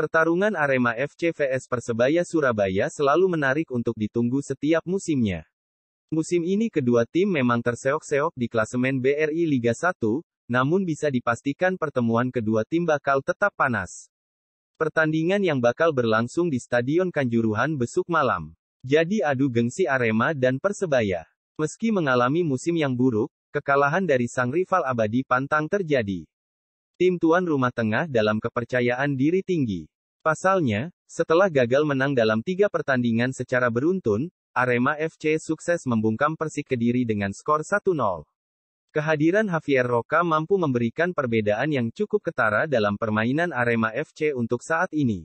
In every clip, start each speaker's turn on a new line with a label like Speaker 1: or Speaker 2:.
Speaker 1: Pertarungan Arema FC vs Persebaya Surabaya selalu menarik untuk ditunggu setiap musimnya. Musim ini kedua tim memang terseok-seok di klasemen BRI Liga 1, namun bisa dipastikan pertemuan kedua tim bakal tetap panas. Pertandingan yang bakal berlangsung di Stadion Kanjuruhan besok malam. Jadi adu gengsi Arema dan Persebaya. Meski mengalami musim yang buruk, kekalahan dari sang rival abadi pantang terjadi tim tuan rumah tengah dalam kepercayaan diri tinggi. Pasalnya, setelah gagal menang dalam tiga pertandingan secara beruntun, Arema FC sukses membungkam Persik Kediri dengan skor 1-0. Kehadiran Javier Roca mampu memberikan perbedaan yang cukup ketara dalam permainan Arema FC untuk saat ini.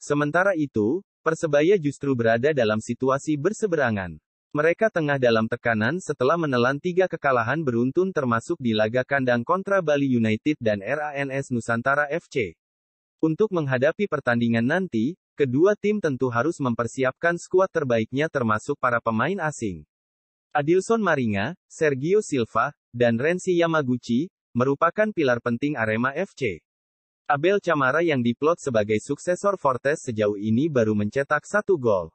Speaker 1: Sementara itu, Persebaya justru berada dalam situasi berseberangan. Mereka tengah dalam tekanan setelah menelan tiga kekalahan beruntun termasuk di laga kandang kontra Bali United dan RANS Nusantara FC. Untuk menghadapi pertandingan nanti, kedua tim tentu harus mempersiapkan skuad terbaiknya termasuk para pemain asing. Adilson Maringa, Sergio Silva, dan Renzi Yamaguchi, merupakan pilar penting Arema FC. Abel Camara yang diplot sebagai suksesor Fortes sejauh ini baru mencetak satu gol.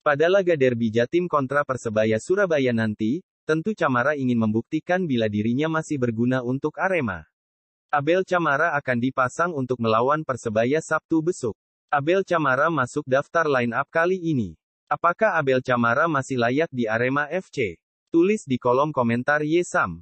Speaker 1: Pada laga derby Jatim kontra Persebaya Surabaya nanti, tentu Camara ingin membuktikan bila dirinya masih berguna untuk Arema. Abel Camara akan dipasang untuk melawan Persebaya Sabtu besok. Abel Camara masuk daftar line-up kali ini. Apakah Abel Camara masih layak di Arema FC? Tulis di kolom komentar Yesam.